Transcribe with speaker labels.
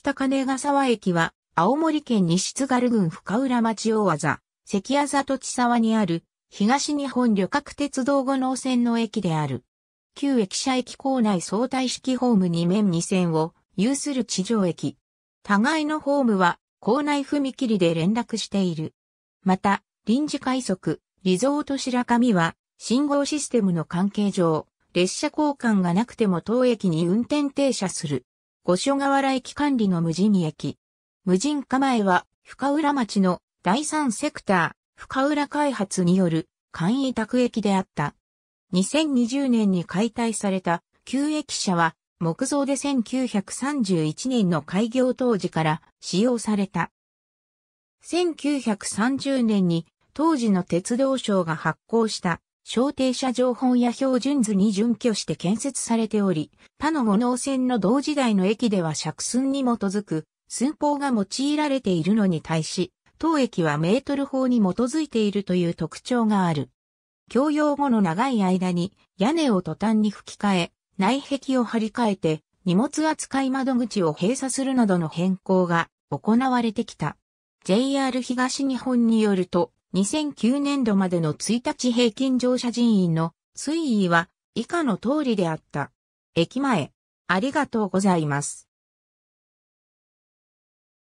Speaker 1: 北金ヶ沢駅は、青森県西津軽郡深浦町大技、関谷里地沢にある、東日本旅客鉄道五能線の駅である。旧駅舎駅構内相対式ホーム2面2線を有する地上駅。互いのホームは構内踏切で連絡している。また、臨時快速、リゾート白神は信号システムの関係上、列車交換がなくても当駅に運転停車する。五所川原駅管理の無人駅。無人構えは、深浦町の第三セクター、深浦開発による簡易宅駅であった。2020年に解体された旧駅舎は、木造で1931年の開業当時から使用された。1930年に当時の鉄道省が発行した小停車場本や標準図に準拠して建設されており、他の五能線の同時代の駅では尺寸に基づく寸法が用いられているのに対し、当駅はメートル法に基づいているという特徴がある。共用後の長い間に屋根を途端に吹き替え、内壁を張り替えて荷物扱い窓口を閉鎖するなどの変更が行われてきた。JR 東日本によると、2009年度までの1日平均乗車人員の推移は以下の通りであった。駅前、ありがとうございます。